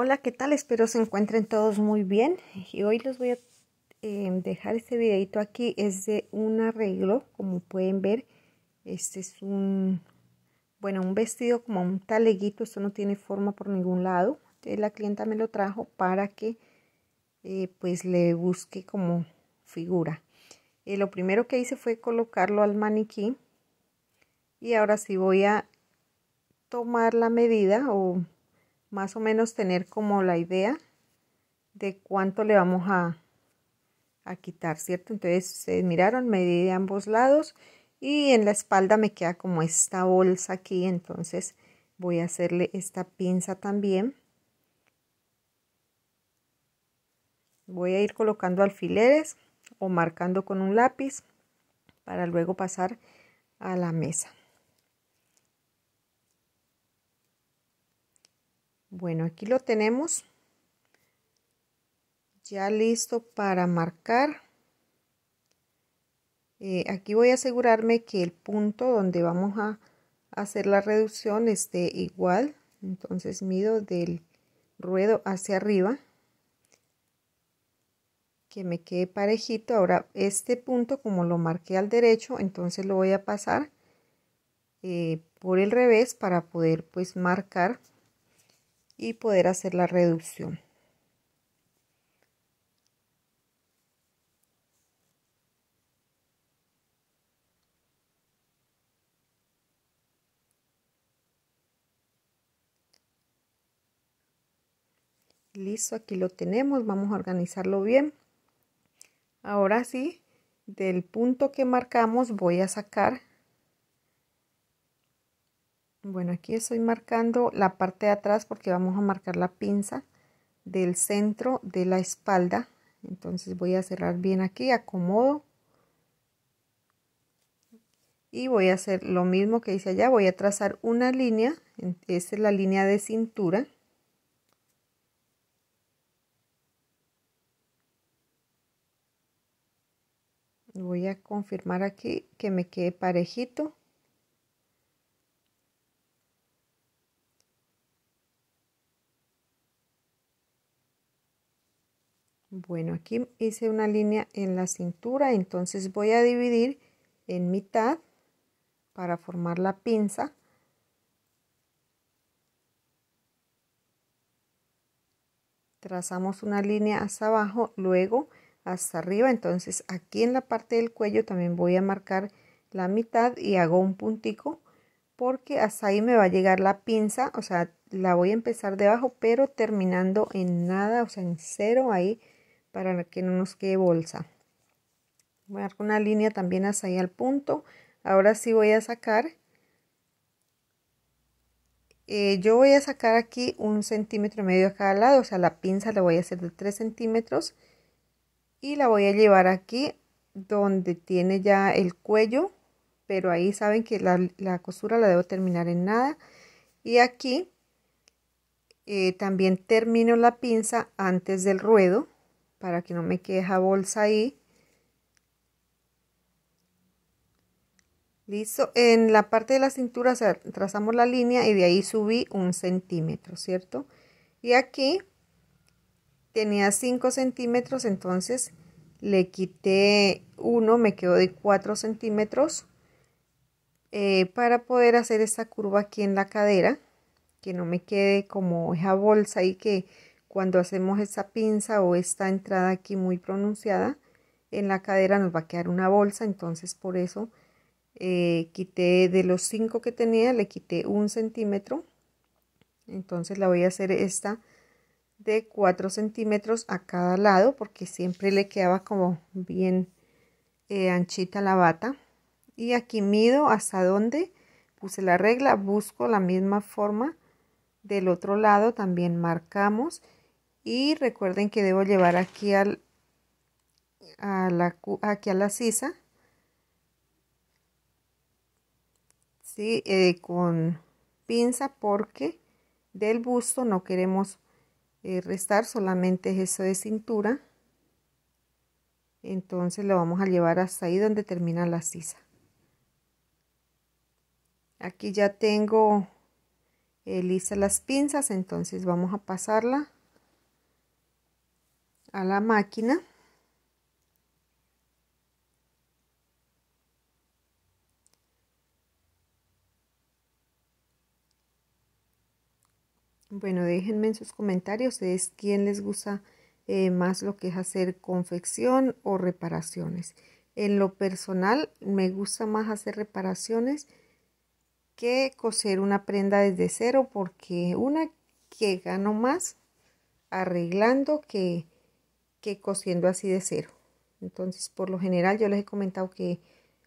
Hola, ¿qué tal? Espero se encuentren todos muy bien. Y hoy les voy a em, dejar este videito aquí. Es de un arreglo, como pueden ver. Este es un, bueno, un vestido como un taleguito. Esto no tiene forma por ningún lado. Eh, la clienta me lo trajo para que eh, pues le busque como figura. Eh, lo primero que hice fue colocarlo al maniquí. Y ahora sí voy a tomar la medida o más o menos tener como la idea de cuánto le vamos a, quitar, ¿cierto? Entonces se miraron, medí de ambos lados y en la espalda me queda como esta bolsa aquí, entonces voy a hacerle esta pinza también. Voy a ir colocando alfileres o marcando con un lápiz para luego pasar a la mesa. Bueno, aquí lo tenemos ya listo para marcar. Eh, aquí voy a asegurarme que el punto donde vamos a hacer la reducción esté igual. Entonces mido del ruedo hacia arriba. Que me quede parejito. Ahora este punto como lo marqué al derecho, entonces lo voy a pasar eh, por el revés para poder pues marcar y poder hacer la reducción. Listo, aquí lo tenemos, vamos a organizarlo bien. Ahora sí, del punto que marcamos voy a sacar bueno, aquí estoy marcando la parte de atrás porque vamos a marcar la pinza del centro de la espalda. Entonces voy a cerrar bien aquí, acomodo. Y voy a hacer lo mismo que hice allá, voy a trazar una línea, esta es la línea de cintura. Voy a confirmar aquí que me quede parejito. Bueno, aquí hice una línea en la cintura, entonces voy a dividir en mitad para formar la pinza. Trazamos una línea hacia abajo, luego hasta arriba, entonces aquí en la parte del cuello también voy a marcar la mitad y hago un puntico porque hasta ahí me va a llegar la pinza, o sea, la voy a empezar debajo, pero terminando en nada, o sea, en cero ahí para que no nos quede bolsa. voy a dar una línea también hasta ahí al punto. Ahora sí voy a sacar. Eh, yo voy a sacar aquí un centímetro y medio a cada lado, o sea, la pinza la voy a hacer de 3 centímetros y la voy a llevar aquí donde tiene ya el cuello, pero ahí saben que la, costura la debo terminar en nada. Y aquí eh, también termino la pinza antes del ruedo para que no me quede esa bolsa ahí. Listo, en la parte de la cintura trazamos la línea y de ahí subí un centímetro, ¿cierto? Y aquí tenía 5 centímetros, entonces le quité uno, me quedó de 4 centímetros eh, para poder hacer esta curva aquí en la cadera, que no me quede como esa bolsa y que cuando hacemos esa pinza o esta entrada aquí muy pronunciada, en la cadera nos va a quedar una bolsa, entonces por eso eh, quité de los cinco que tenía, le quité un centímetro, entonces la voy a hacer esta de cuatro centímetros a cada lado, porque siempre le quedaba como bien eh, anchita la bata, y aquí mido hasta donde puse la regla, busco la misma forma del otro lado, también marcamos, y recuerden que debo llevar aquí al a la aquí a la sisa ¿sí? Eh, con pinza porque del busto no queremos eh, restar solamente eso de cintura entonces lo vamos a llevar hasta ahí donde termina la sisa aquí ya tengo eh, listas las pinzas entonces vamos a pasarla a la máquina. Bueno, déjenme en sus comentarios es quién les gusta eh, más lo que es hacer confección o reparaciones. En lo personal, me gusta más hacer reparaciones que coser una prenda desde cero porque una que gano más arreglando que que cosiendo así de cero. Entonces, por lo general, yo les he comentado que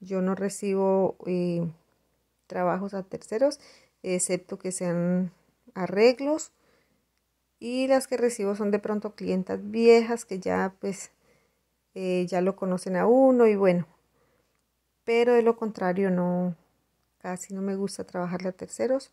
yo no recibo eh, trabajos a terceros, excepto que sean arreglos. Y las que recibo son de pronto clientas viejas que ya pues eh, ya lo conocen a uno y bueno. Pero de lo contrario no, casi no me gusta trabajarle a terceros.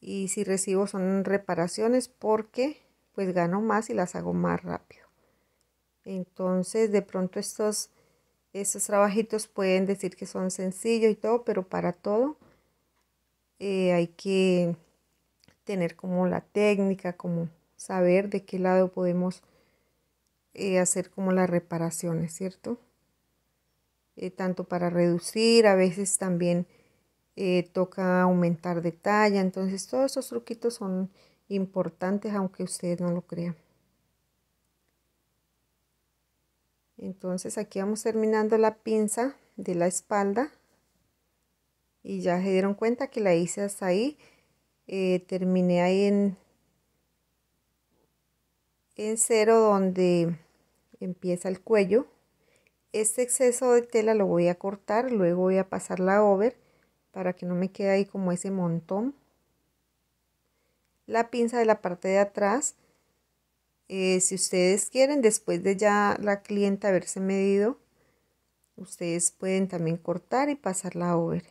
Y si recibo son reparaciones porque pues gano más y las hago más rápido. Entonces, de pronto estos, trabajitos pueden decir que son sencillos y todo, pero para todo eh, hay que tener como la técnica, como saber de qué lado podemos eh, hacer como las reparaciones, ¿cierto? Eh, tanto para reducir, a veces también toca aumentar de talla, entonces todos esos truquitos son importantes, aunque ustedes no lo crean. Entonces aquí vamos terminando la pinza de la espalda y ya se dieron cuenta que la hice hasta ahí. Eh, terminé ahí en, en cero donde empieza el cuello. Este exceso de tela lo voy a cortar, luego voy a pasar la over para que no me quede ahí como ese montón la pinza de la parte de atrás. Eh, si ustedes quieren, después de ya la clienta haberse medido, ustedes pueden también cortar y pasarla la over.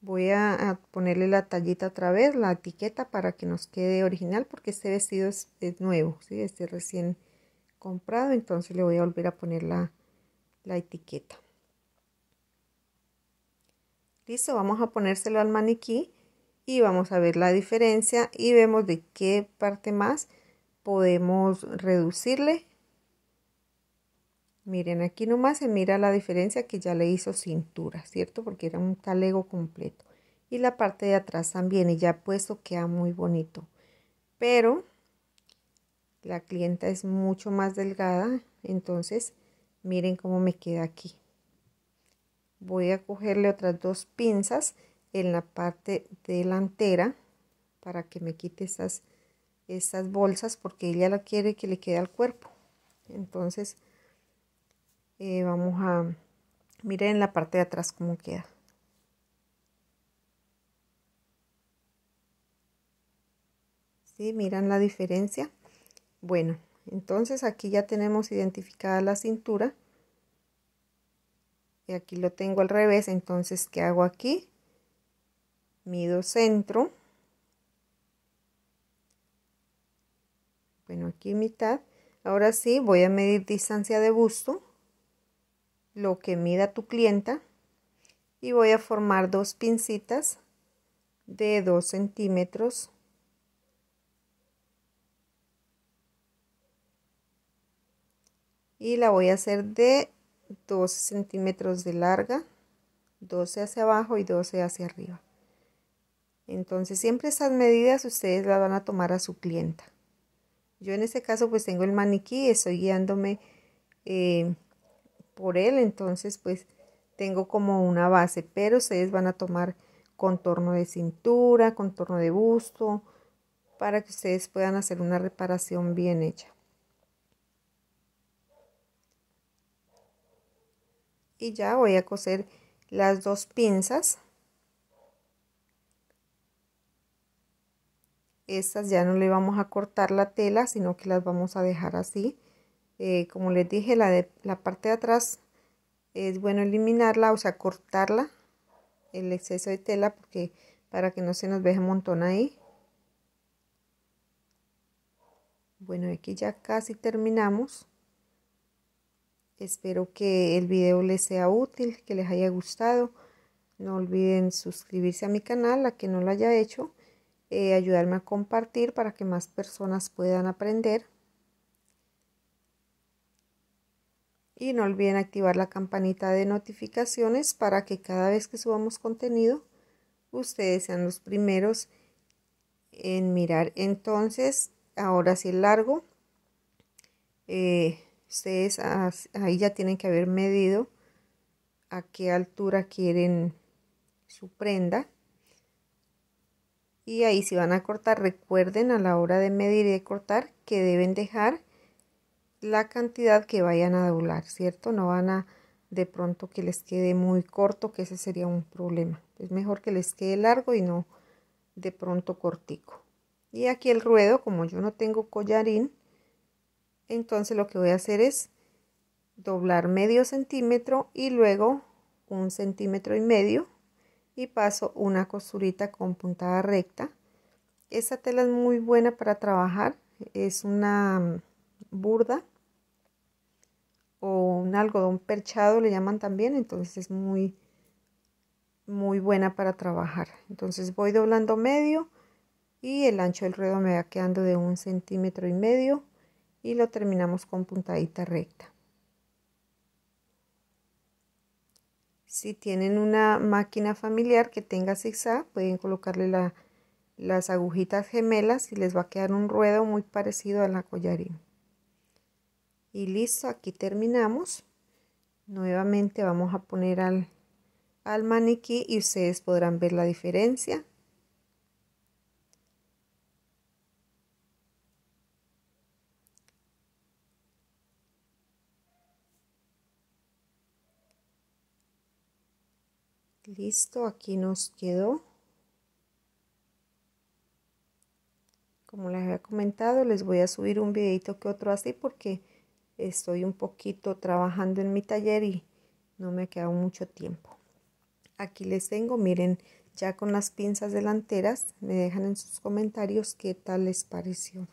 Voy a, ponerle la tallita otra vez, la etiqueta para que nos quede original porque este vestido es, nuevo, ¿sí? este recién comprado, entonces le voy a volver a poner la, la etiqueta. Listo, vamos a ponérselo al maniquí y vamos a ver la diferencia y vemos de qué parte más podemos reducirle. Miren, aquí nomás se mira la diferencia que ya le hizo cintura, ¿cierto? Porque era un talego completo. Y la parte de atrás también, y ya puesto queda muy bonito. Pero la clienta es mucho más delgada, entonces miren cómo me queda aquí. Voy a cogerle otras dos pinzas en la parte delantera para que me quite esas, bolsas porque ella la quiere que le quede al cuerpo. Entonces eh, vamos a Miren en la parte de atrás cómo queda. ¿Sí? ¿Miran la diferencia? Bueno, entonces aquí ya tenemos identificada la cintura. Y aquí lo tengo al revés, entonces ¿qué hago aquí? mido centro, bueno aquí mitad, ahora sí voy a medir distancia de busto, lo que mida tu clienta y voy a formar dos pincitas de 2 centímetros y la voy a hacer de 12 centímetros de larga 12 hacia abajo y 12 hacia arriba entonces, siempre esas medidas ustedes las van a tomar a su clienta. Yo en este caso pues tengo el maniquí, estoy guiándome eh, por él, entonces pues tengo como una base, pero ustedes van a tomar contorno de cintura, contorno de busto, para que ustedes puedan hacer una reparación bien hecha. Y ya voy a coser las dos pinzas estas ya no le vamos a cortar la tela sino que las vamos a dejar así eh, como les dije la, la parte de atrás es bueno eliminarla o sea cortarla el exceso de tela porque para que no se nos vea un montón ahí bueno aquí ya casi terminamos espero que el video les sea útil que les haya gustado no olviden suscribirse a mi canal, a que no lo haya hecho. Eh, ayudarme a compartir para que más personas puedan aprender. Y no olviden activar la campanita de notificaciones para que cada vez que subamos contenido, ustedes sean los primeros en mirar. Entonces, ahora sí largo. Eh, ustedes ahí ya tienen que haber medido a qué altura quieren su prenda y ahí si van a cortar recuerden a la hora de medir y de cortar que deben dejar la cantidad que vayan a doblar, ¿cierto? No van a de pronto que les quede muy corto, que ese sería un problema. Es mejor que les quede largo y no de pronto cortico. Y aquí el ruedo, como yo no tengo collarín, entonces lo que voy a hacer es doblar medio centímetro y luego un centímetro y medio y paso una costurita con puntada recta. Esa tela es muy buena para trabajar, es una mm, burda o un algodón perchado le llaman también, entonces es muy muy buena para trabajar. Entonces voy doblando medio y el ancho del ruedo me va quedando de un centímetro y medio y lo terminamos con puntadita recta. Si tienen una máquina familiar que tenga zigzag, pueden colocarle las agujitas gemelas y les va a quedar un ruedo muy parecido a la collarín. Y listo, aquí terminamos. Nuevamente vamos a poner al, al maniquí y ustedes podrán ver la diferencia. listo aquí nos quedó como les había comentado les voy a subir un videito que otro así porque estoy un poquito trabajando en mi taller y no me ha quedado mucho tiempo aquí les tengo miren ya con las pinzas delanteras me dejan en sus comentarios qué tal les pareció